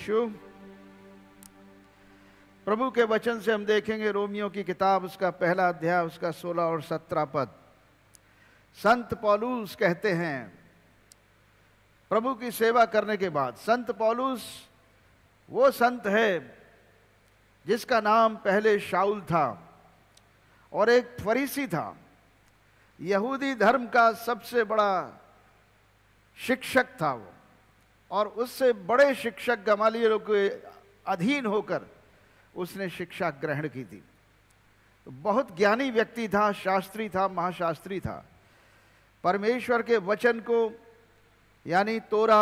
यीशु प्रभु के वचन से हम देखेंगे रोमियो की किताब उसका पहला अध्याय उसका सोलह और सत्रह पद संत पौलूस कहते हैं प्रभु की सेवा करने के बाद संत पौलूस वो संत है जिसका नाम पहले शाउल था और एक फरीसी था यहूदी धर्म का सबसे बड़ा शिक्षक था वो और उससे बड़े शिक्षक गमालियरों के अधीन होकर उसने शिक्षा ग्रहण की थी तो बहुत ज्ञानी व्यक्ति था शास्त्री था महाशास्त्री था परमेश्वर के वचन को यानी तोरा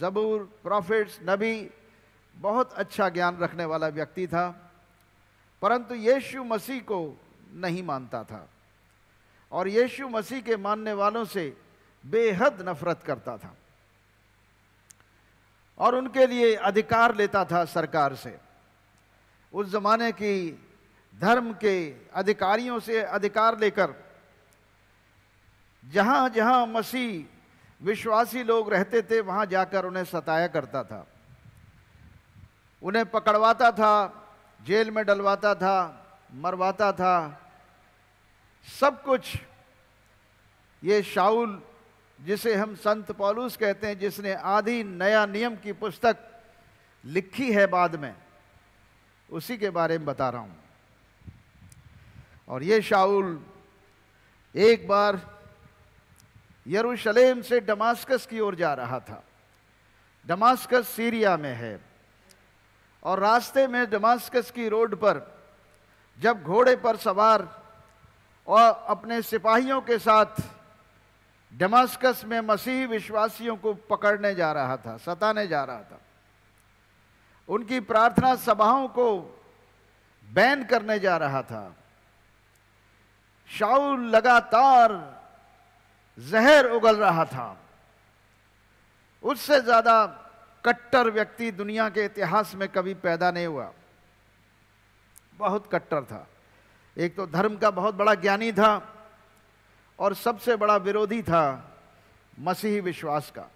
जबूर प्रॉफिट्स नबी बहुत अच्छा ज्ञान रखने वाला व्यक्ति था परंतु यीशु मसीह को नहीं मानता था और यीशु मसीह के मानने वालों से बेहद नफरत करता था और उनके लिए अधिकार लेता था सरकार से उस जमाने की धर्म के अधिकारियों से अधिकार लेकर जहां जहां मसीह विश्वासी लोग रहते थे वहां जाकर उन्हें सताया करता था उन्हें पकड़वाता था जेल में डलवाता था मरवाता था सब कुछ ये शाउल जिसे हम संत पॉलूस कहते हैं जिसने आधी नया नियम की पुस्तक लिखी है बाद में उसी के बारे में बता रहा हूं और ये शाउल एक बार यरूशलेम से डमास्कस की ओर जा रहा था डमास्कस सीरिया में है और रास्ते में डमास्कस की रोड पर जब घोड़े पर सवार और अपने सिपाहियों के साथ डमास्कस में मसीह विश्वासियों को पकड़ने जा रहा था सताने जा रहा था उनकी प्रार्थना सभाओं को बैन करने जा रहा था शाह लगातार जहर उगल रहा था उससे ज्यादा कट्टर व्यक्ति दुनिया के इतिहास में कभी पैदा नहीं हुआ बहुत कट्टर था एक तो धर्म का बहुत बड़ा ज्ञानी था और सबसे बड़ा विरोधी था मसीही विश्वास का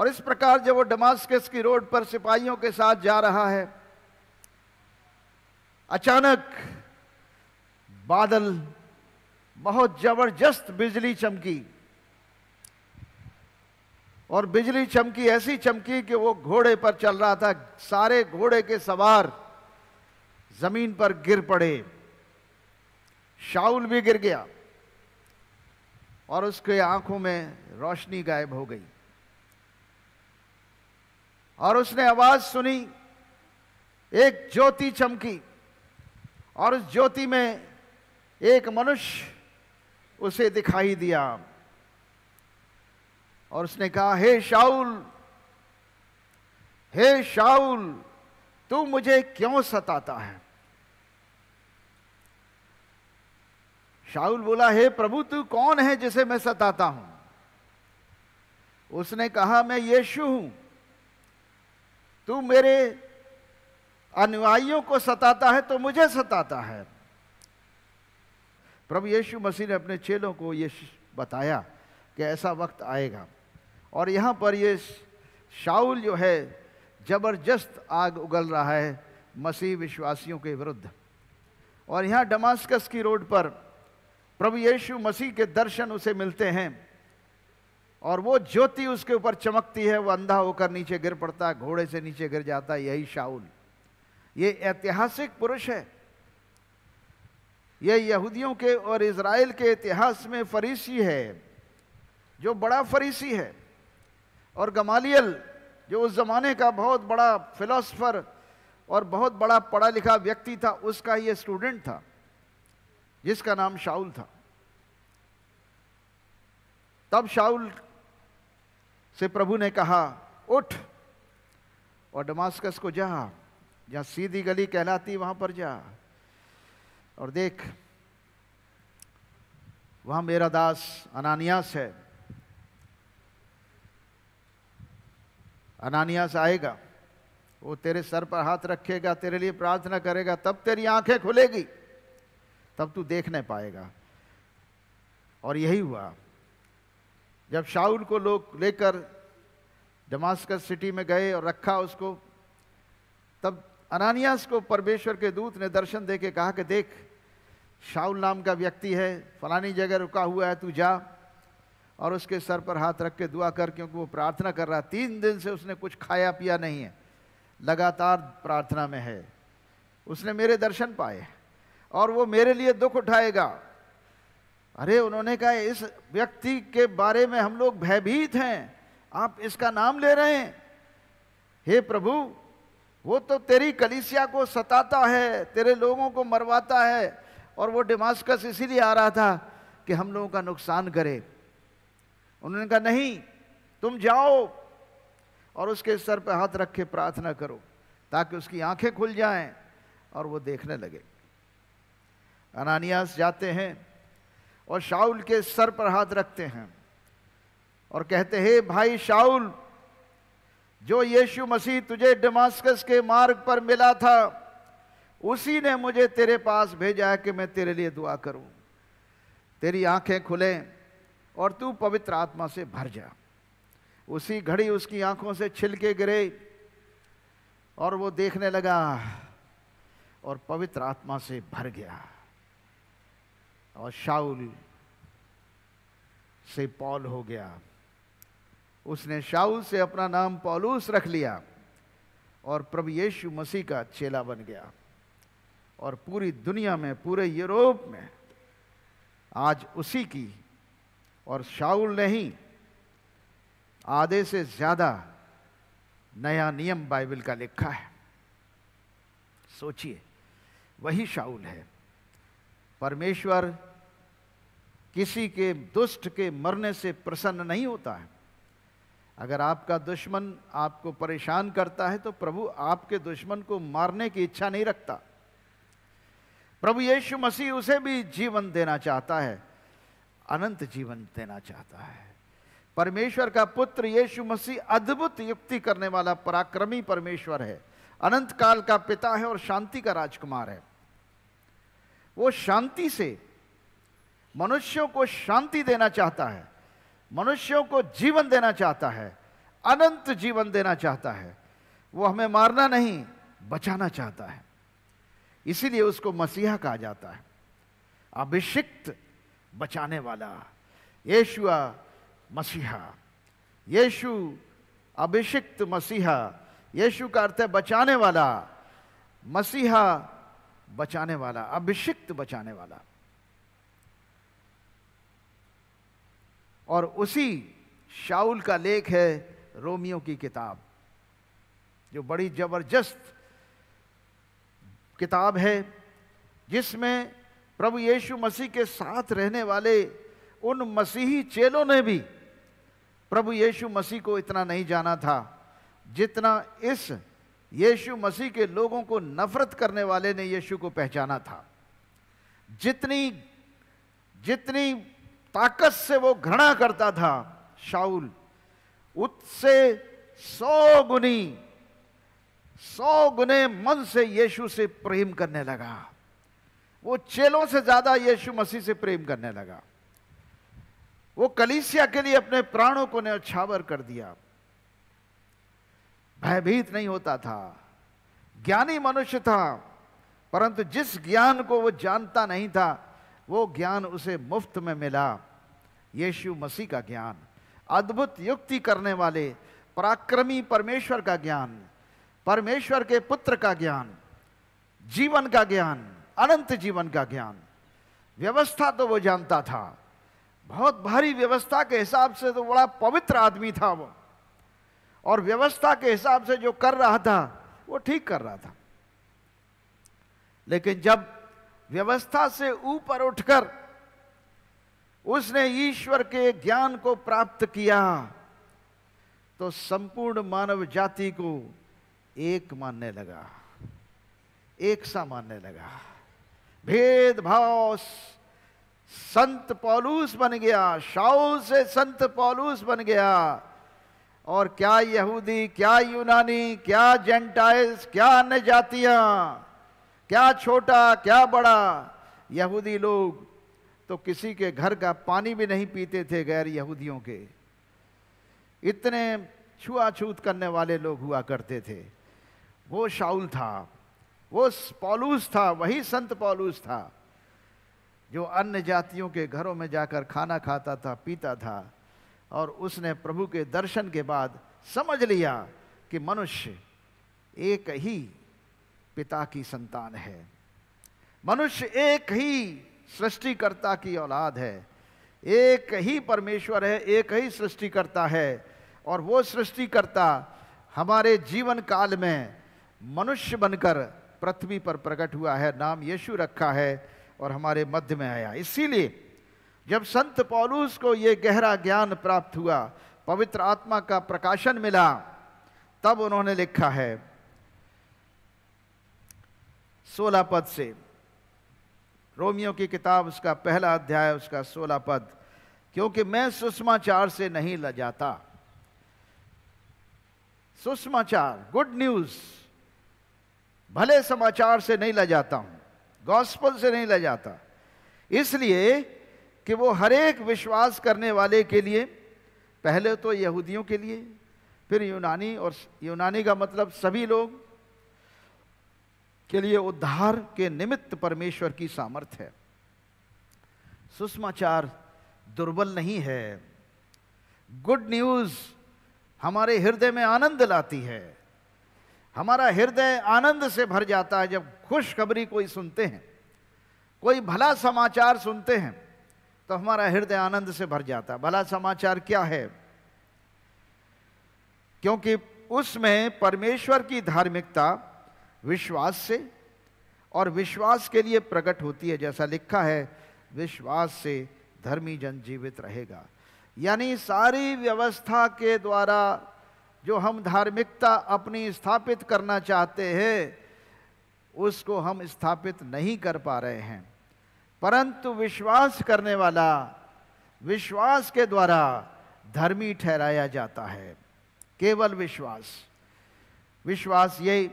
और इस प्रकार जब वो डमास्कस की रोड पर सिपाहियों के साथ जा रहा है अचानक बादल बहुत जबरदस्त बिजली चमकी और बिजली चमकी ऐसी चमकी कि वो घोड़े पर चल रहा था सारे घोड़े के सवार जमीन पर गिर पड़े शाउल भी गिर गया और उसके आंखों में रोशनी गायब हो गई और उसने आवाज सुनी एक ज्योति चमकी और उस ज्योति में एक मनुष्य उसे दिखाई दिया और उसने कहा हे शाउल हे शाउल तू मुझे क्यों सताता है शाहुल बोला हे प्रभु तू कौन है जिसे मैं सताता हूं उसने कहा मैं यीशु हूं तू मेरे अनुयायियों को सताता है तो मुझे सताता है प्रभु यीशु मसीह ने अपने चेलों को ये बताया कि ऐसा वक्त आएगा और यहां पर ये शाउल जो है जबरदस्त आग उगल रहा है मसीह विश्वासियों के विरुद्ध और यहाँ डमास्कस की रोड पर प्रभु यीशु मसीह के दर्शन उसे मिलते हैं और वो ज्योति उसके ऊपर चमकती है वो अंधा होकर नीचे गिर पड़ता है घोड़े से नीचे गिर जाता है यही शाउल ये ऐतिहासिक पुरुष है ये यहूदियों के और इसराइल के इतिहास में फरीसी है जो बड़ा फरीसी है और गमालियल जो उस जमाने का बहुत बड़ा फिलोसफर और बहुत बड़ा पढ़ा लिखा व्यक्ति था उसका ये स्टूडेंट था जिसका नाम शाउल था तब शाउल से प्रभु ने कहा उठ और डमास्कस को जा जहां सीधी गली कहलाती वहां पर जा और देख वहां मेरा दास अनानियास है अनानियास आएगा वो तेरे सर पर हाथ रखेगा तेरे लिए प्रार्थना करेगा तब तेरी आंखें खुलेगी तब तू देख नहीं पाएगा और यही हुआ जब शाहुल को लोग लेकर डमास्कस सिटी में गए और रखा उसको तब अनानियास को परमेश्वर के दूत ने दर्शन दे के कहा कि देख शाहुल नाम का व्यक्ति है फलानी जगह रुका हुआ है तू जा और उसके सर पर हाथ रख के दुआ कर क्योंकि वो प्रार्थना कर रहा तीन दिन से उसने कुछ खाया पिया नहीं है लगातार प्रार्थना में है उसने मेरे दर्शन पाए और वो मेरे लिए दुख उठाएगा अरे उन्होंने कहा इस व्यक्ति के बारे में हम लोग भयभीत हैं आप इसका नाम ले रहे हैं हे प्रभु वो तो तेरी कलिसिया को सताता है तेरे लोगों को मरवाता है और वो डिमास्कस इसीलिए आ रहा था कि हम लोगों का नुकसान करे उन्होंने कहा नहीं तुम जाओ और उसके सर पर हाथ रख के प्रार्थना करो ताकि उसकी आंखें खुल जाएं और वो देखने लगे अनानियास जाते हैं और शाउल के सर पर हाथ रखते हैं और कहते हैं भाई शाउल जो यीशु मसीह तुझे डमास्कस के मार्ग पर मिला था उसी ने मुझे तेरे पास भेजा है कि मैं तेरे लिए दुआ करूं तेरी आंखें खुले और तू पवित्र आत्मा से भर जा उसी घड़ी उसकी आंखों से छिलके गिरे और वो देखने लगा और पवित्र आत्मा से भर गया और शाउल से पॉल हो गया उसने शाउल से अपना नाम पौलूस रख लिया और प्रभु यीशु मसीह का चेला बन गया और पूरी दुनिया में पूरे यूरोप में आज उसी की और शाउल ने ही आधे से ज़्यादा नया नियम बाइबल का लिखा है सोचिए वही शाउल है परमेश्वर किसी के दुष्ट के मरने से प्रसन्न नहीं होता है अगर आपका दुश्मन आपको परेशान करता है तो प्रभु आपके दुश्मन को मारने की इच्छा नहीं रखता प्रभु यीशु मसीह उसे भी जीवन देना चाहता है अनंत जीवन देना चाहता है परमेश्वर का पुत्र यीशु मसीह अद्भुत युक्ति करने वाला पराक्रमी परमेश्वर है अनंत काल का पिता है और शांति का राजकुमार है वो शांति से मनुष्यों को शांति देना चाहता है मनुष्यों को जीवन देना चाहता है अनंत जीवन देना चाहता है वो हमें मारना नहीं बचाना चाहता है इसीलिए उसको मसीहा कहा जाता है अभिषिक्त बचाने वाला येशुआ मसीहा येशु अभिषिक्त मसीहा येशु का अर्थ है बचाने वाला मसीहा बचाने वाला अभिषिक्त बचाने वाला और उसी शाउल का लेख है रोमियो की किताब जो बड़ी जबरदस्त किताब है जिसमें प्रभु यीशु मसीह के साथ रहने वाले उन मसीही चेलों ने भी प्रभु यीशु मसीह को इतना नहीं जाना था जितना इस यीशु मसीह के लोगों को नफरत करने वाले ने यीशु को पहचाना था जितनी जितनी ताकत से वो घृणा करता था शाउल उससे सौ गुनी सौ गुने मन से यीशु से प्रेम करने लगा वो चेलों से ज्यादा यीशु मसीह से प्रेम करने लगा वो कलीसिया के लिए अपने प्राणों को न्यौछावर कर दिया भयभीत नहीं होता था ज्ञानी मनुष्य था परंतु जिस ज्ञान को वो जानता नहीं था वो ज्ञान उसे मुफ्त में मिला यीशु मसीह का ज्ञान अद्भुत युक्ति करने वाले पराक्रमी परमेश्वर का ज्ञान परमेश्वर के पुत्र का ज्ञान जीवन का ज्ञान अनंत जीवन का ज्ञान व्यवस्था तो वो जानता था बहुत भारी व्यवस्था के हिसाब से तो बड़ा पवित्र आदमी था वो और व्यवस्था के हिसाब से जो कर रहा था वो ठीक कर रहा था लेकिन जब व्यवस्था से ऊपर उठकर उसने ईश्वर के ज्ञान को प्राप्त किया तो संपूर्ण मानव जाति को एक मानने लगा एक सा मानने लगा भेदभाव संत पौलूस बन गया शाउल से संत पौलूस बन गया और क्या यहूदी क्या यूनानी क्या जेंटाइल्स क्या अन्य जातियां क्या छोटा क्या बड़ा यहूदी लोग तो किसी के घर का पानी भी नहीं पीते थे गैर यहूदियों के इतने छुआछूत करने वाले लोग हुआ करते थे वो शाउल था वो पॉलूस था वही संत पॉलूस था जो अन्य जातियों के घरों में जाकर खाना खाता था पीता था और उसने प्रभु के दर्शन के बाद समझ लिया कि मनुष्य एक ही पिता की संतान है मनुष्य एक ही सृष्टिकर्ता की औलाद है एक ही परमेश्वर है एक ही सृष्टिकर्ता है और वो सृष्टिकर्ता हमारे जीवन काल में मनुष्य बनकर पृथ्वी पर प्रकट हुआ है नाम यीशु रखा है और हमारे मध्य में आया इसीलिए जब संत पौलूस को ये गहरा ज्ञान प्राप्त हुआ पवित्र आत्मा का प्रकाशन मिला तब उन्होंने लिखा है सोलह पद से रोमियो की किताब उसका पहला अध्याय उसका सोलह पद क्योंकि मैं सुषमाचार से नहीं ल जाता सुषमाचार गुड न्यूज भले समाचार से नहीं ल जाता हूं गॉस्पल से नहीं ल जाता इसलिए कि वो हरेक विश्वास करने वाले के लिए पहले तो यहूदियों के लिए फिर यूनानी और यूनानी का मतलब सभी लोग के लिए उद्धार के निमित्त परमेश्वर की सामर्थ्य है सुषमाचार दुर्बल नहीं है गुड न्यूज़ हमारे हृदय में आनंद लाती है हमारा हृदय आनंद से भर जाता है जब खुशखबरी कोई सुनते हैं कोई भला समाचार सुनते हैं तो हमारा हृदय आनंद से भर जाता है भला समाचार क्या है क्योंकि उसमें परमेश्वर की धार्मिकता विश्वास से और विश्वास के लिए प्रकट होती है जैसा लिखा है विश्वास से धर्मी जन जीवित रहेगा यानी सारी व्यवस्था के द्वारा जो हम धार्मिकता अपनी स्थापित करना चाहते हैं उसको हम स्थापित नहीं कर पा रहे हैं परंतु विश्वास करने वाला विश्वास के द्वारा धर्मी ठहराया जाता है केवल विश्वास विश्वास यही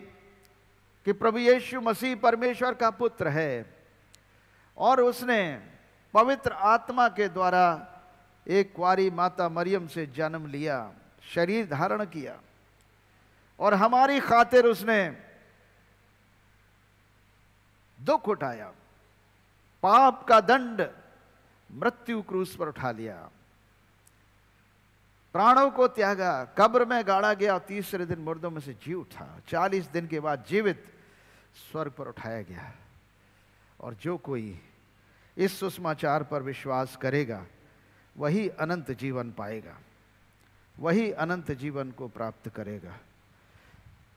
कि प्रभु यीशु मसीह परमेश्वर का पुत्र है और उसने पवित्र आत्मा के द्वारा एक कुरी माता मरियम से जन्म लिया शरीर धारण किया और हमारी खातिर उसने दुख उठाया पाप का दंड मृत्यु क्रूस पर उठा लिया प्राणों को त्यागा कब्र में गाड़ा गया और तीसरे दिन मुर्दों में से जी उठा चालीस दिन के बाद जीवित स्वर्ग पर उठाया गया और जो कोई इस सुषमाचार पर विश्वास करेगा वही अनंत जीवन पाएगा वही अनंत जीवन को प्राप्त करेगा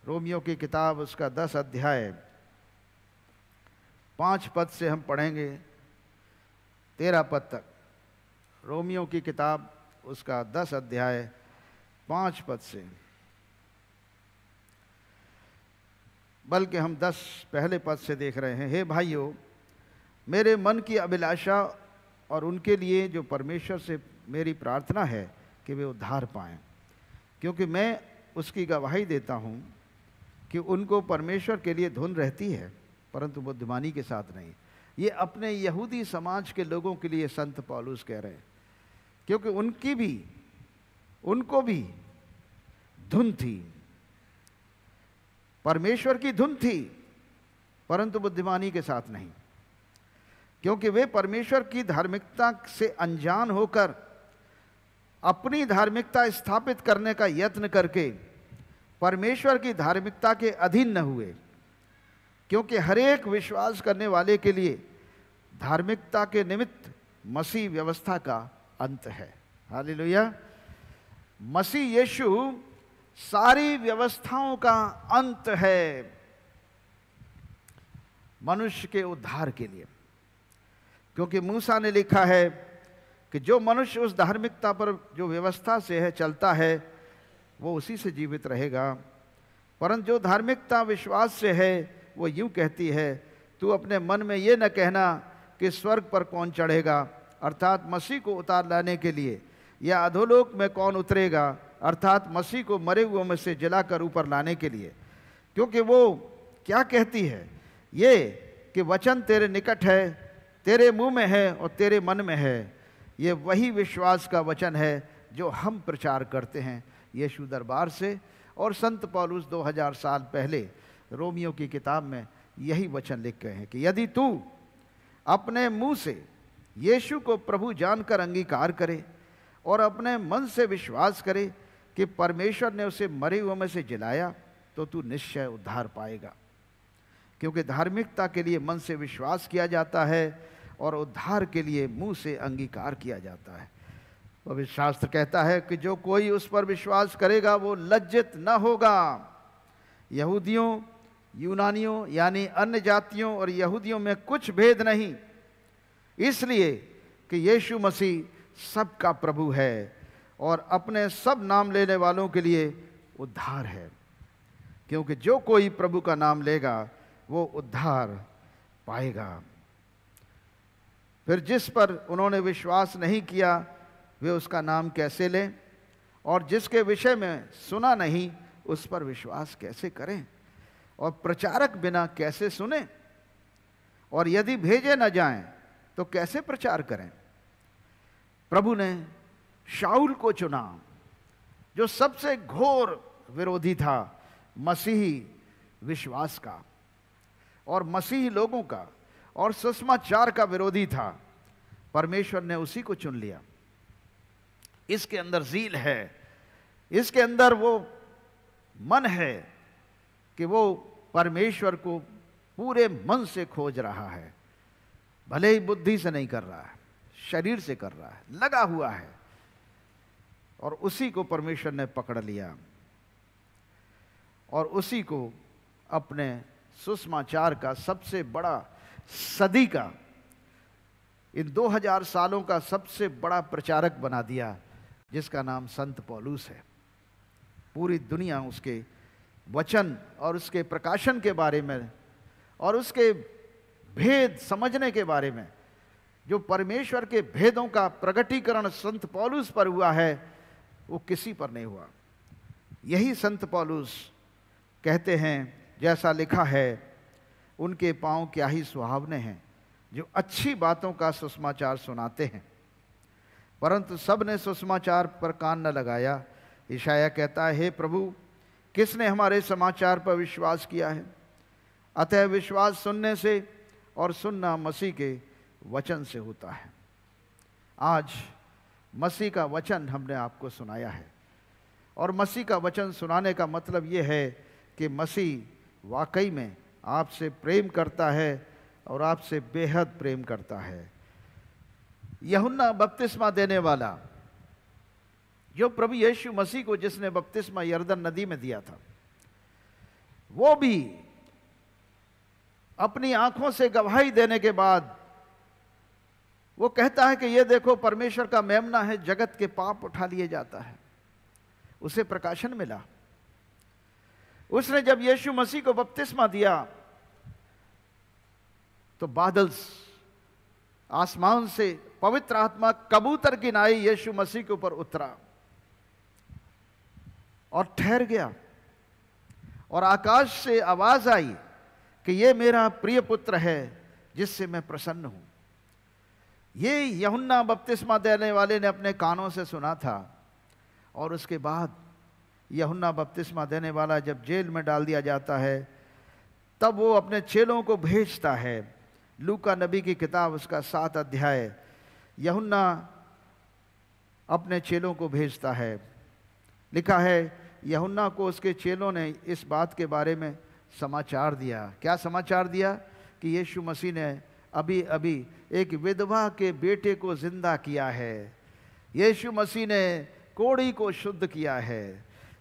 रोमियो की किताब उसका दस अध्याय पांच पद से हम पढ़ेंगे तेरह पद तक रोमियो की किताब उसका दस अध्याय पांच पद से बल्कि हम दस पहले पद से देख रहे हैं हे भाइयों मेरे मन की अभिलाषा और उनके लिए जो परमेश्वर से मेरी प्रार्थना है कि वे उद्धार पाए क्योंकि मैं उसकी गवाही देता हूं कि उनको परमेश्वर के लिए धुन रहती है परंतु बुद्धिमानी के साथ नहीं ये अपने यहूदी समाज के लोगों के लिए संत पॉलूस कह रहे हैं क्योंकि उनकी भी उनको भी धुन थी परमेश्वर की धुन थी परंतु बुद्धिमानी के साथ नहीं क्योंकि वे परमेश्वर की धार्मिकता से अनजान होकर अपनी धार्मिकता स्थापित करने का यत्न करके परमेश्वर की धार्मिकता के अधीन न हुए क्योंकि हरेक विश्वास करने वाले के लिए धार्मिकता के निमित्त मसीह व्यवस्था का अंत है लोहिया मसी यशु सारी व्यवस्थाओं का अंत है मनुष्य के उद्धार के लिए क्योंकि मूसा ने लिखा है कि जो मनुष्य उस धार्मिकता पर जो व्यवस्था से है चलता है वो उसी से जीवित रहेगा परंतु जो धार्मिकता विश्वास से है वो यूं कहती है तू अपने मन में ये न कहना कि स्वर्ग पर कौन चढ़ेगा अर्थात मसीह को उतार लाने के लिए या अधोलोक में कौन उतरेगा अर्थात मसीह को मरे हुए में से जलाकर ऊपर लाने के लिए क्योंकि वो क्या कहती है ये कि वचन तेरे निकट है तेरे मुंह में है और तेरे मन में है ये वही विश्वास का वचन है जो हम प्रचार करते हैं यीशु दरबार से और संत पौलुस 2000 साल पहले रोमियो की किताब में यही वचन लिख गए हैं कि यदि तू अपने मुंह से यीशु को प्रभु जानकर अंगीकार करे और अपने मन से विश्वास करे कि परमेश्वर ने उसे मरे हुए में से जिलाया तो तू निश्चय उद्धार पाएगा क्योंकि धार्मिकता के लिए मन से विश्वास किया जाता है और उद्धार के लिए मुंह से अंगीकार किया जाता है पवित्र शास्त्र कहता है कि जो कोई उस पर विश्वास करेगा वो लज्जित न होगा यहूदियों यूनानियों यानी अन्य जातियों और यहूदियों में कुछ भेद नहीं इसलिए कि यीशु मसीह सबका प्रभु है और अपने सब नाम लेने वालों के लिए उद्धार है क्योंकि जो कोई प्रभु का नाम लेगा वो उद्धार पाएगा फिर जिस पर उन्होंने विश्वास नहीं किया वे उसका नाम कैसे लें और जिसके विषय में सुना नहीं उस पर विश्वास कैसे करें और प्रचारक बिना कैसे सुने और यदि भेजे न जाएं तो कैसे प्रचार करें प्रभु ने शाउल को चुना जो सबसे घोर विरोधी था मसीही विश्वास का और मसीही लोगों का और सुषमाचार का विरोधी था परमेश्वर ने उसी को चुन लिया इसके अंदर जील है इसके अंदर वो मन है कि वो परमेश्वर को पूरे मन से खोज रहा है भले ही बुद्धि से नहीं कर रहा है शरीर से कर रहा है लगा हुआ है और उसी को परमेश्वर ने पकड़ लिया और उसी को अपने सुषमाचार का सबसे बड़ा सदी का इन 2000 सालों का सबसे बड़ा प्रचारक बना दिया जिसका नाम संत पौलूस है पूरी दुनिया उसके वचन और उसके प्रकाशन के बारे में और उसके भेद समझने के बारे में जो परमेश्वर के भेदों का प्रगटीकरण संत पौलुस पर हुआ है वो किसी पर नहीं हुआ यही संत पौलुस कहते हैं जैसा लिखा है उनके पांव क्या ही सुहावने हैं जो अच्छी बातों का सुषमाचार सुनाते हैं परंतु सब ने सुषमाचार पर कान न लगाया ईशाया कहता है हे प्रभु किसने हमारे समाचार पर विश्वास किया है अतः विश्वास सुनने से और सुनना मसीह के वचन से होता है आज मसीह का वचन हमने आपको सुनाया है और मसीह का वचन सुनाने का मतलब ये है कि मसीह वाकई में आपसे प्रेम करता है और आपसे बेहद प्रेम करता है यहुन्ना बपतिस्मा देने वाला जो प्रभु यीशु मसीह को जिसने बपतिस्मा यर्दन नदी में दिया था वो भी अपनी आंखों से गवाही देने के बाद वो कहता है कि ये देखो परमेश्वर का मेमना है जगत के पाप उठा लिए जाता है उसे प्रकाशन मिला उसने जब यीशु मसीह को बपतिस्मा दिया तो बादल आसमान से पवित्र आत्मा कबूतर की नाई यीशु मसीह के ऊपर उतरा और ठहर गया और आकाश से आवाज आई कि ये मेरा प्रिय पुत्र है जिससे मैं प्रसन्न हूँ ये यहुन्ना बपतिस्मा देने वाले ने अपने कानों से सुना था और उसके बाद यहुन्ना बपतिस्मा देने वाला जब जेल में डाल दिया जाता है तब वो अपने चेलों को भेजता है लूका नबी की किताब उसका सात अध्याय यहुन्ना अपने चेलों को भेजता है लिखा है यहुन्ना को उसके चेलों ने इस बात के बारे में समाचार दिया क्या समाचार दिया कि यीशु मसीह ने अभी अभी एक विधवा के बेटे को जिंदा किया है यीशु मसीह ने कोड़ी को शुद्ध किया है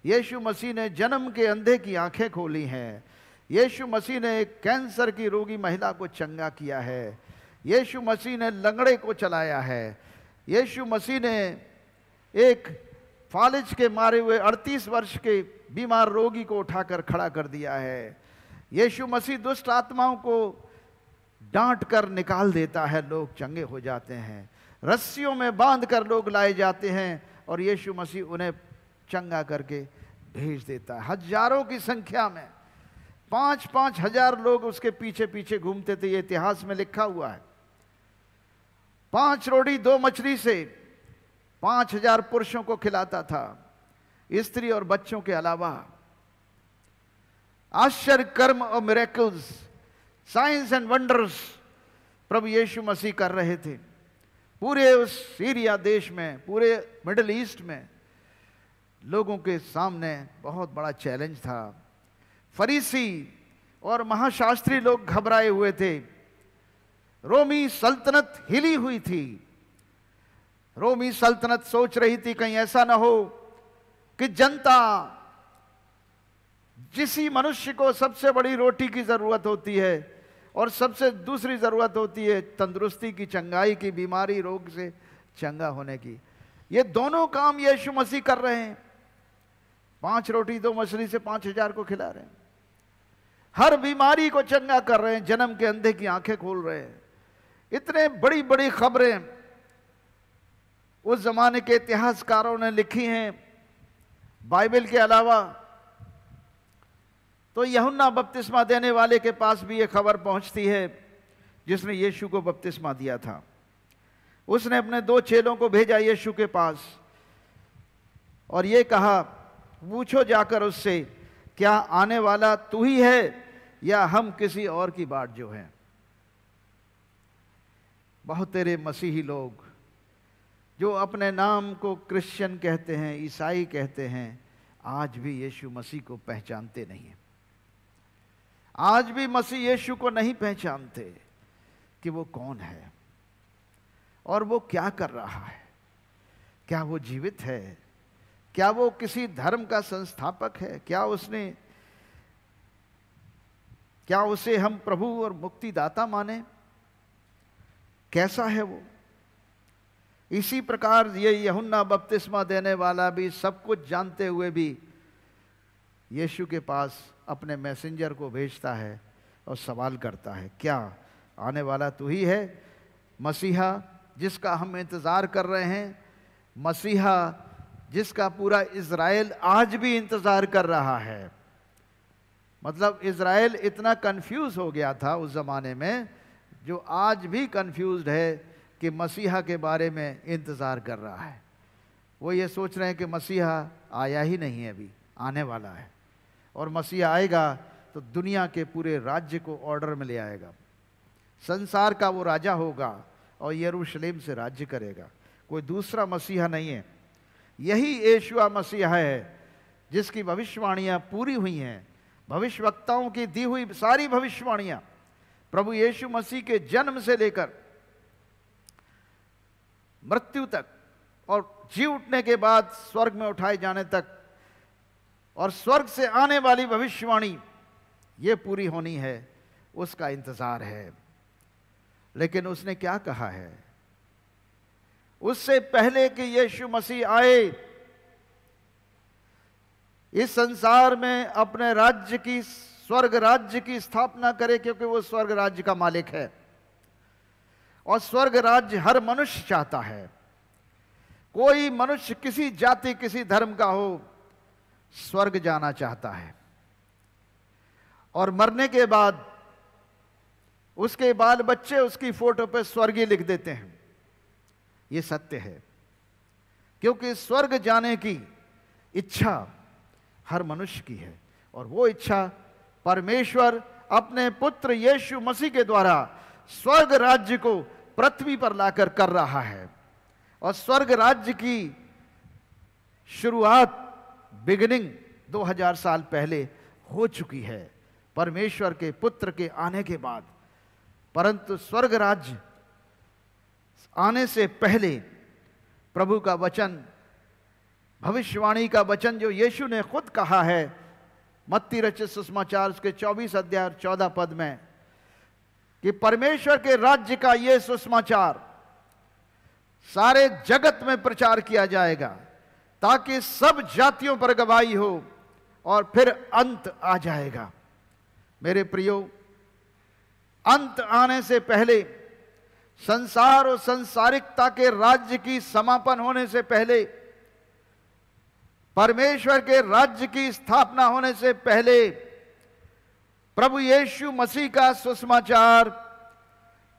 यीशु मसीह ने जन्म के अंधे की आंखें खोली हैं यीशु मसीह ने एक कैंसर की रोगी महिला को चंगा किया है यीशु मसीह ने लंगड़े को चलाया है यीशु मसीह ने एक फालिज के मारे हुए 38 वर्ष के बीमार रोगी को उठाकर खड़ा कर दिया है यीशु मसीह दुष्ट आत्माओं को डांट कर निकाल देता है लोग चंगे हो जाते हैं रस्सियों में बांध कर लोग लाए जाते हैं और यीशु मसीह उन्हें चंगा करके भेज देता है हजारों की संख्या में पांच पांच हजार लोग उसके पीछे पीछे घूमते थे ये इतिहास में लिखा हुआ है पांच रोटी दो मछली से पांच हजार पुरुषों को खिलाता था स्त्री और बच्चों के अलावा आश्चर्य कर्म और मेरेकल्स साइंस एंड वंडर्स प्रभु यीशु मसीह कर रहे थे पूरे उस सीरिया देश में पूरे मिडल ईस्ट में लोगों के सामने बहुत बड़ा चैलेंज था फरीसी और महाशास्त्री लोग घबराए हुए थे रोमी सल्तनत हिली हुई थी रोमी सल्तनत सोच रही थी कहीं ऐसा ना हो कि जनता जिसी मनुष्य को सबसे बड़ी रोटी की ज़रूरत होती है और सबसे दूसरी ज़रूरत होती है तंदुरुस्ती की चंगाई की बीमारी रोग से चंगा होने की ये दोनों काम यीशु मसीह कर रहे हैं पांच रोटी दो तो मछली से पांच हजार को खिला रहे हैं हर बीमारी को चंगा कर रहे हैं जन्म के अंधे की आंखें खोल रहे हैं इतने बड़ी बड़ी खबरें उस ज़माने के इतिहासकारों ने लिखी हैं बाइबल के अलावा तो यहुन्ना बपतिस्मा देने वाले के पास भी ये खबर पहुंचती है जिसने यीशु को बपतिस्मा दिया था उसने अपने दो चेलों को भेजा यीशु के पास और ये कहा पूछो जाकर उससे क्या आने वाला तू ही है या हम किसी और की बाट जो हैं बहुत तेरे मसीही लोग जो अपने नाम को क्रिश्चियन कहते हैं ईसाई कहते हैं आज भी यीशु मसीह को पहचानते नहीं हैं आज भी मसीह यीशु को नहीं पहचानते कि वो कौन है और वो क्या कर रहा है क्या वो जीवित है क्या वो किसी धर्म का संस्थापक है क्या उसने क्या उसे हम प्रभु और मुक्तिदाता माने कैसा है वो इसी प्रकार ये यहुन्ना बपतिस्मा देने वाला भी सब कुछ जानते हुए भी यीशु के पास अपने मैसेंजर को भेजता है और सवाल करता है क्या आने वाला तू ही है मसीहा जिसका हम इंतज़ार कर रहे हैं मसीहा जिसका पूरा इसराइल आज भी इंतज़ार कर रहा है मतलब इसराइल इतना कंफ्यूज हो गया था उस ज़माने में जो आज भी कंफ्यूज है कि मसीहा के बारे में इंतज़ार कर रहा है वो ये सोच रहे हैं कि मसीहा आया ही नहीं है अभी आने वाला है और मसीहा आएगा तो दुनिया के पूरे राज्य को ऑर्डर में ले आएगा संसार का वो राजा होगा और यरूशलेम से राज्य करेगा कोई दूसरा मसीहा नहीं है यही यशुआ मसीहा है जिसकी भविष्यवाणियाँ पूरी हुई हैं भविष्यवक्ताओं की दी हुई सारी भविष्यवाणियाँ प्रभु यीशु मसीह के जन्म से लेकर मृत्यु तक और जी उठने के बाद स्वर्ग में उठाए जाने तक और स्वर्ग से आने वाली भविष्यवाणी ये पूरी होनी है उसका इंतज़ार है लेकिन उसने क्या कहा है उससे पहले कि यीशु मसीह आए इस संसार में अपने राज्य की स्वर्ग राज्य की स्थापना करे क्योंकि वो स्वर्ग राज्य का मालिक है और स्वर्ग राज्य हर मनुष्य चाहता है कोई मनुष्य किसी जाति किसी धर्म का हो स्वर्ग जाना चाहता है और मरने के बाद उसके बाल बच्चे उसकी फोटो पर स्वर्गीय लिख देते हैं यह सत्य है क्योंकि स्वर्ग जाने की इच्छा हर मनुष्य की है और वो इच्छा परमेश्वर अपने पुत्र यीशु मसीह के द्वारा स्वर्ग राज्य को पृथ्वी पर लाकर कर रहा है और स्वर्ग राज्य की शुरुआत बिगनिंग 2000 साल पहले हो चुकी है परमेश्वर के पुत्र के आने के बाद परंतु स्वर्ग राज्य आने से पहले प्रभु का वचन भविष्यवाणी का वचन जो यीशु ने खुद कहा है मत्ती रचित सुषमाचार उसके 24 अध्याय 14 पद में कि परमेश्वर के राज्य का यह सुसमाचार सारे जगत में प्रचार किया जाएगा ताकि सब जातियों पर गवाही हो और फिर अंत आ जाएगा मेरे प्रियो अंत आने से पहले संसार और संसारिकता के राज्य की समापन होने से पहले परमेश्वर के राज्य की स्थापना होने से पहले प्रभु यीशु मसीह का सुसमाचार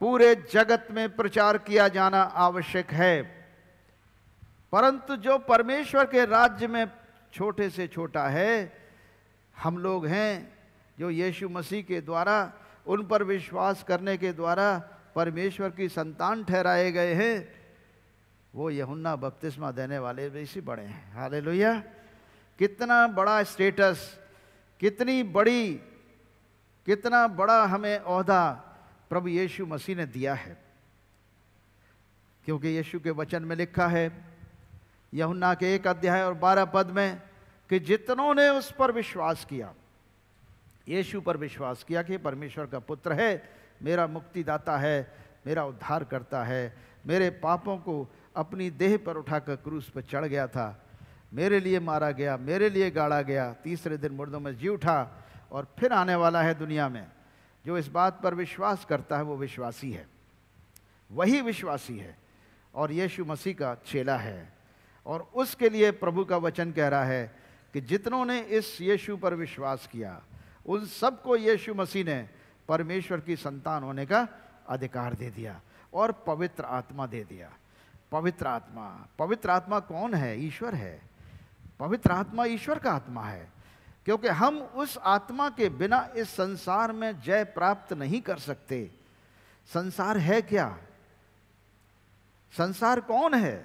पूरे जगत में प्रचार किया जाना आवश्यक है परंतु जो परमेश्वर के राज्य में छोटे से छोटा है हम लोग हैं जो यीशु मसीह के द्वारा उन पर विश्वास करने के द्वारा परमेश्वर की संतान ठहराए गए हैं वो यहुन्ना बपतिस्मा देने वाले भी इसी बड़े हैं हाले कितना बड़ा स्टेटस कितनी बड़ी कितना बड़ा हमें अहदा प्रभु यीशु मसीह ने दिया है क्योंकि यीशु के वचन में लिखा है यहुन्ना के एक अध्याय और बारह पद में कि जितनों ने उस पर विश्वास किया यीशु पर विश्वास किया कि परमेश्वर का पुत्र है मेरा मुक्तिदाता है मेरा उद्धार करता है मेरे पापों को अपनी देह पर उठाकर क्रूस पर चढ़ गया था मेरे लिए मारा गया मेरे लिए गाड़ा गया तीसरे दिन मुर्दों में जी उठा और फिर आने वाला है दुनिया में जो इस बात पर विश्वास करता है वो विश्वासी है वही विश्वासी है और यीशु मसीह का चेला है और उसके लिए प्रभु का वचन कह रहा है कि जितनों ने इस यीशु पर विश्वास किया उन सबको यीशु मसीह ने परमेश्वर की संतान होने का अधिकार दे दिया और पवित्र आत्मा दे दिया पवित्र आत्मा पवित्र आत्मा कौन है ईश्वर है पवित्र आत्मा ईश्वर का आत्मा है क्योंकि हम उस आत्मा के बिना इस संसार में जय प्राप्त नहीं कर सकते संसार है क्या संसार कौन है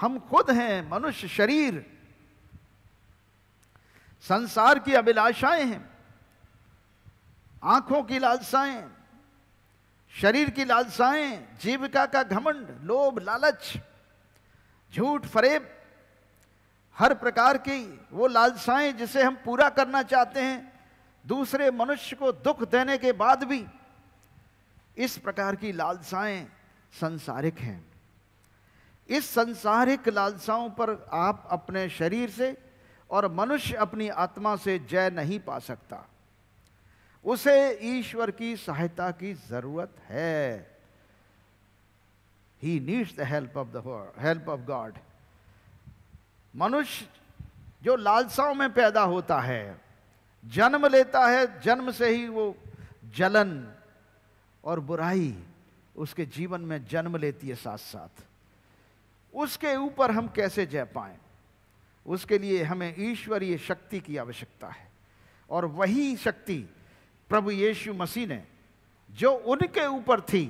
हम खुद हैं मनुष्य शरीर संसार की अभिलाषाएं हैं आंखों की लालसाएं शरीर की लालसाएं जीविका का घमंड लोभ लालच झूठ फरेब हर प्रकार की वो लालसाएं जिसे हम पूरा करना चाहते हैं दूसरे मनुष्य को दुख देने के बाद भी इस प्रकार की लालसाएं संसारिक हैं इस संसारिक लालसाओं पर आप अपने शरीर से और मनुष्य अपनी आत्मा से जय नहीं पा सकता उसे ईश्वर की सहायता की जरूरत है he needs the help of the help of God मनुष्य जो लालसाओं में पैदा होता है जन्म लेता है जन्म से ही वो जलन और बुराई उसके जीवन में जन्म लेती है साथ साथ उसके ऊपर हम कैसे जय पाए उसके लिए हमें ईश्वरीय शक्ति की आवश्यकता है और वही शक्ति प्रभु यीशु मसीह ने जो उनके ऊपर थी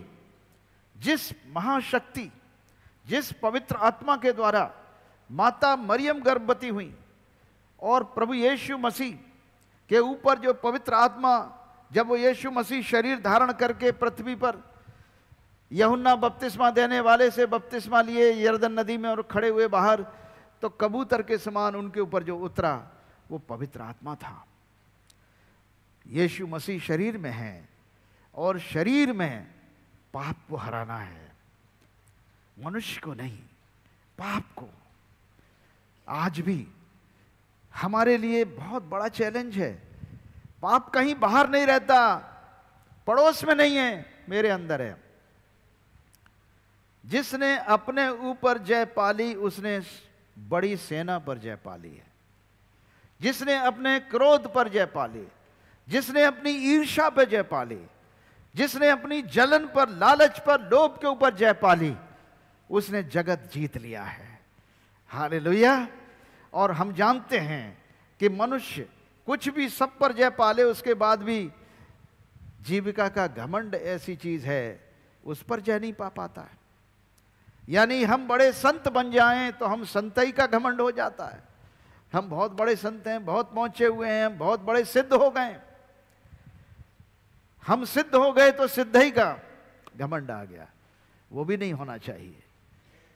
जिस महाशक्ति जिस पवित्र आत्मा के द्वारा माता मरियम गर्भवती हुई और प्रभु यीशु मसीह के ऊपर जो पवित्र आत्मा जब वो यीशु मसीह शरीर धारण करके पृथ्वी पर यहुन्ना बपतिस्मा देने वाले से बपतिस्मा लिए यर्दन नदी में और खड़े हुए बाहर तो कबूतर के समान उनके ऊपर जो उतरा वो पवित्र आत्मा था यीशु मसीह शरीर में है और शरीर में पाप को हराना है मनुष्य को नहीं पाप को आज भी हमारे लिए बहुत बड़ा चैलेंज है पाप कहीं बाहर नहीं रहता पड़ोस में नहीं है मेरे अंदर है जिसने अपने ऊपर जय पाली उसने बड़ी सेना पर जय पाली है जिसने अपने क्रोध पर जय पाली जिसने अपनी ईर्षा पर जय पाली जिसने अपनी जलन पर लालच पर लोभ के ऊपर जय पाली उसने जगत जीत लिया है हालेलुया और हम जानते हैं कि मनुष्य कुछ भी सब पर जय पाले उसके बाद भी जीविका का घमंड ऐसी चीज है उस पर जय नहीं पा पाता है यानी हम बड़े संत बन जाएं तो हम संतई का घमंड हो जाता है हम बहुत बड़े संत हैं बहुत पहुंचे हुए हैं हम बहुत बड़े सिद्ध हो गए हम सिद्ध हो गए तो सिद्ध ही का घमंड आ गया वो भी नहीं होना चाहिए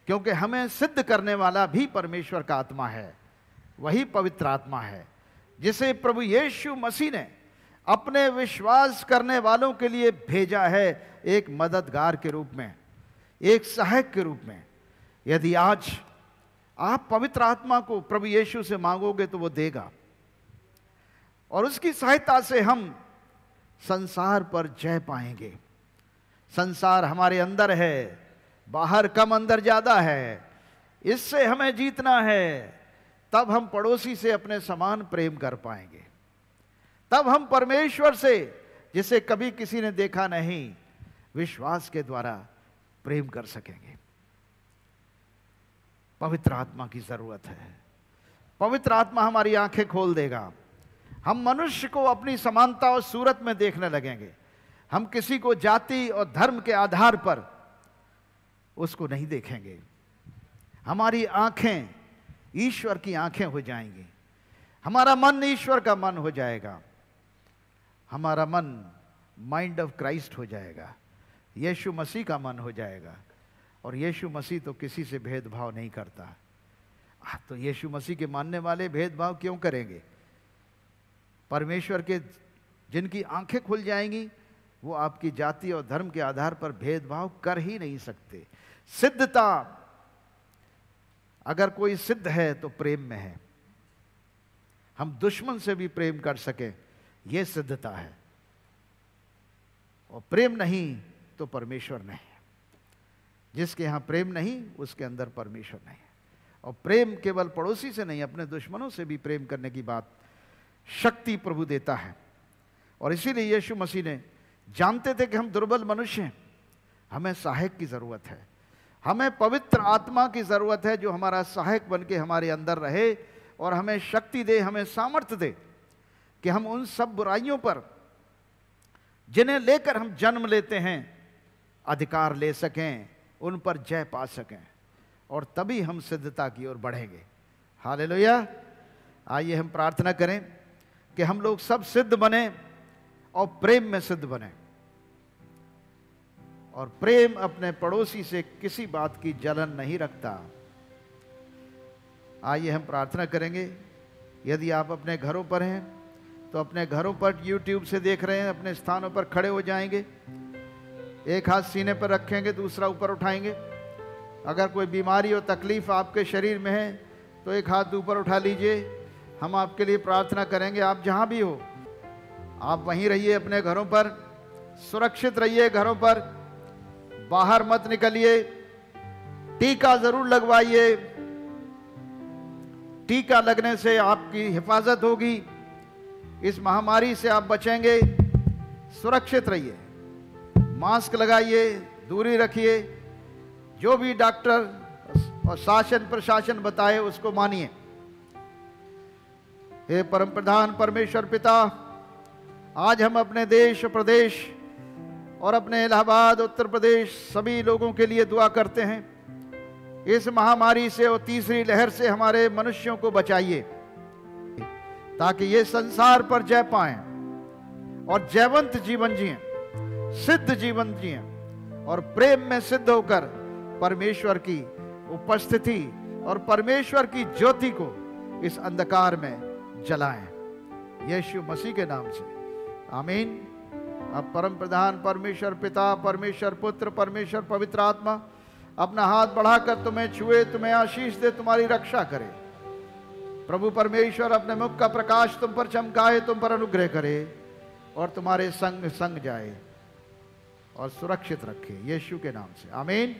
क्योंकि हमें सिद्ध करने वाला भी परमेश्वर का आत्मा है वही पवित्र आत्मा है जिसे प्रभु यीशु मसीह ने अपने विश्वास करने वालों के लिए भेजा है एक मददगार के रूप में एक सहायक के रूप में यदि आज आप पवित्र आत्मा को प्रभु यीशु से मांगोगे तो वो देगा और उसकी सहायता से हम संसार पर जय पाएंगे संसार हमारे अंदर है बाहर कम अंदर ज़्यादा है इससे हमें जीतना है तब हम पड़ोसी से अपने समान प्रेम कर पाएंगे तब हम परमेश्वर से जिसे कभी किसी ने देखा नहीं विश्वास के द्वारा प्रेम कर सकेंगे पवित्र आत्मा की जरूरत है पवित्र आत्मा हमारी आंखें खोल देगा हम मनुष्य को अपनी समानता और सूरत में देखने लगेंगे हम किसी को जाति और धर्म के आधार पर उसको नहीं देखेंगे हमारी आंखें ईश्वर की आंखें हो जाएंगी हमारा मन ईश्वर का मन हो जाएगा हमारा मन माइंड ऑफ क्राइस्ट हो जाएगा यीशु मसीह का मन हो जाएगा और यीशु मसीह तो किसी से भेदभाव नहीं करता हाँ, तो यीशु मसीह के मानने वाले भेदभाव क्यों करेंगे परमेश्वर के जिनकी आंखें खुल जाएंगी वो आपकी जाति और धर्म के आधार पर भेदभाव कर ही नहीं सकते सिद्धता अगर कोई सिद्ध है तो प्रेम में है हम दुश्मन से भी प्रेम कर सके यह सिद्धता है और प्रेम नहीं तो परमेश्वर नहीं जिसके यहां प्रेम नहीं उसके अंदर परमेश्वर नहीं और प्रेम केवल पड़ोसी से नहीं अपने दुश्मनों से भी प्रेम करने की बात शक्ति प्रभु देता है और इसीलिए यीशु मसीह ने जानते थे कि हम दुर्बल मनुष्य हैं हमें सहायक की ज़रूरत है हमें पवित्र आत्मा की ज़रूरत है जो हमारा सहायक बन के हमारे अंदर रहे और हमें शक्ति दे हमें सामर्थ्य दे कि हम उन सब बुराइयों पर जिन्हें लेकर हम जन्म लेते हैं अधिकार ले सकें उन पर जय पा सकें और तभी हम सिद्धता की ओर बढ़ेंगे हाल आइए हम प्रार्थना करें कि हम लोग सब सिद्ध बने और प्रेम में सिद्ध बने और प्रेम अपने पड़ोसी से किसी बात की जलन नहीं रखता आइए हम प्रार्थना करेंगे यदि आप अपने घरों पर हैं तो अपने घरों पर यूट्यूब से देख रहे हैं अपने स्थानों पर खड़े हो जाएंगे एक हाथ सीने पर रखेंगे दूसरा ऊपर उठाएंगे अगर कोई बीमारी और तकलीफ आपके शरीर में है तो एक हाथ ऊपर उठा लीजिए हम आपके लिए प्रार्थना करेंगे आप जहाँ भी हो आप वहीं रहिए अपने घरों पर सुरक्षित रहिए घरों पर बाहर मत निकलिए टीका जरूर लगवाइए टीका लगने से आपकी हिफाजत होगी इस महामारी से आप बचेंगे सुरक्षित रहिए मास्क लगाइए दूरी रखिए जो भी डॉक्टर और शासन प्रशासन बताए उसको मानिए हे परम प्रधान परमेश्वर पिता आज हम अपने देश प्रदेश और अपने इलाहाबाद उत्तर प्रदेश सभी लोगों के लिए दुआ करते हैं इस महामारी से और तीसरी लहर से हमारे मनुष्यों को बचाइए ताकि ये संसार पर जय पाए और जयवंत जीवन जिए सिद्ध जीवन जिए और प्रेम में सिद्ध होकर परमेश्वर की उपस्थिति और परमेश्वर की ज्योति को इस अंधकार में जलाएं यीशु मसीह के नाम से आमीन अब परम प्रधान परमेश्वर पिता परमेश्वर पुत्र परमेश्वर पवित्र आत्मा अपना हाथ बढ़ाकर तुम्हें छुए तुम्हें आशीष दे तुम्हारी रक्षा करे प्रभु परमेश्वर अपने मुख का प्रकाश तुम पर चमकाए तुम पर अनुग्रह करे और तुम्हारे संग संग जाए और सुरक्षित रखे यीशु के नाम से आमीन